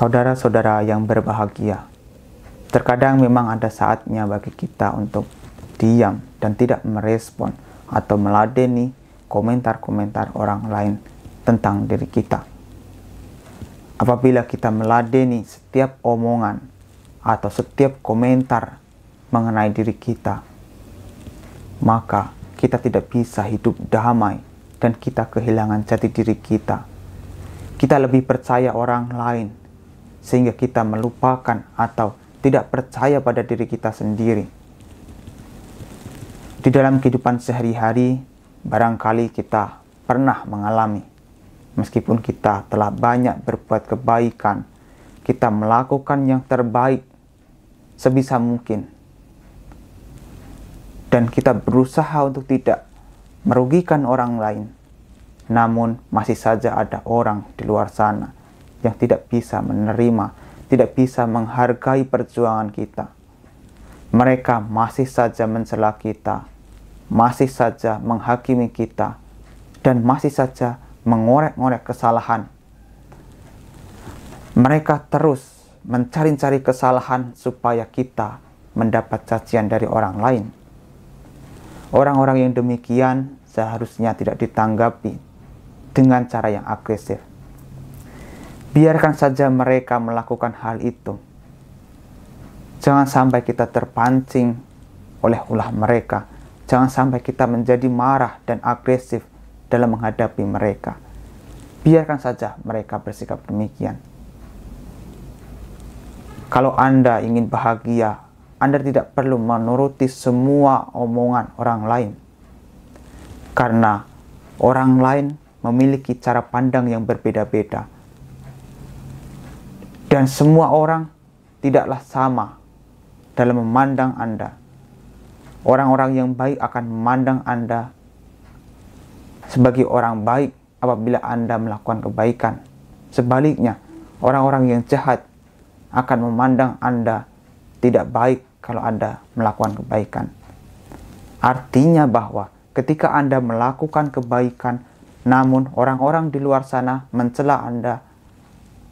saudara-saudara yang berbahagia. Terkadang memang ada saatnya bagi kita untuk diam dan tidak merespon atau meladeni komentar-komentar orang lain tentang diri kita. Apabila kita meladeni setiap omongan atau setiap komentar mengenai diri kita, maka kita tidak bisa hidup damai dan kita kehilangan jati diri kita. Kita lebih percaya orang lain sehingga kita melupakan atau tidak percaya pada diri kita sendiri. Di dalam kehidupan sehari-hari, barangkali kita pernah mengalami, meskipun kita telah banyak berbuat kebaikan, kita melakukan yang terbaik sebisa mungkin, dan kita berusaha untuk tidak merugikan orang lain. Namun, masih saja ada orang di luar sana yang tidak bisa menerima, tidak bisa menghargai perjuangan kita. Mereka masih saja mencela kita, masih saja menghakimi kita, dan masih saja mengorek-ngorek kesalahan. Mereka terus mencari-cari kesalahan supaya kita mendapat cacian dari orang lain. Orang-orang yang demikian seharusnya tidak ditanggapi dengan cara yang agresif biarkan saja mereka melakukan hal itu. Jangan sampai kita terpancing oleh ulah mereka. Jangan sampai kita menjadi marah dan agresif dalam menghadapi mereka. Biarkan saja mereka bersikap demikian. Kalau Anda ingin bahagia, Anda tidak perlu menuruti semua omongan orang lain. Karena orang lain memiliki cara pandang yang berbeda-beda dan semua orang tidaklah sama dalam memandang Anda. Orang-orang yang baik akan memandang Anda sebagai orang baik apabila Anda melakukan kebaikan. Sebaliknya, orang-orang yang jahat akan memandang Anda tidak baik kalau Anda melakukan kebaikan. Artinya bahwa ketika Anda melakukan kebaikan, namun orang-orang di luar sana mencela Anda,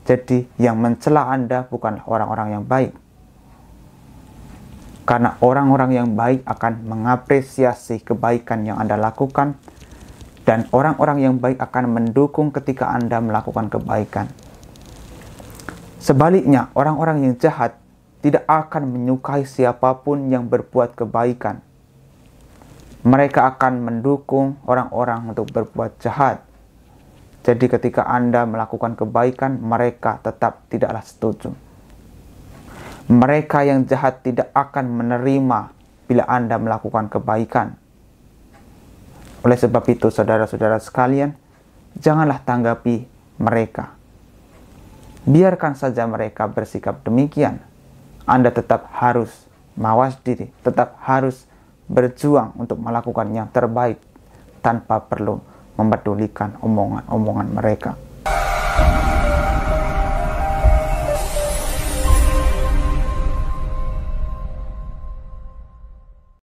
jadi yang mencela Anda bukan orang-orang yang baik. Karena orang-orang yang baik akan mengapresiasi kebaikan yang Anda lakukan dan orang-orang yang baik akan mendukung ketika Anda melakukan kebaikan. Sebaliknya, orang-orang yang jahat tidak akan menyukai siapapun yang berbuat kebaikan. Mereka akan mendukung orang-orang untuk berbuat jahat. Jadi ketika Anda melakukan kebaikan, mereka tetap tidaklah setuju. Mereka yang jahat tidak akan menerima bila Anda melakukan kebaikan. Oleh sebab itu, saudara-saudara sekalian, janganlah tanggapi mereka. Biarkan saja mereka bersikap demikian. Anda tetap harus mawas diri, tetap harus berjuang untuk melakukan yang terbaik tanpa perlu mempedulikan omongan-omongan mereka.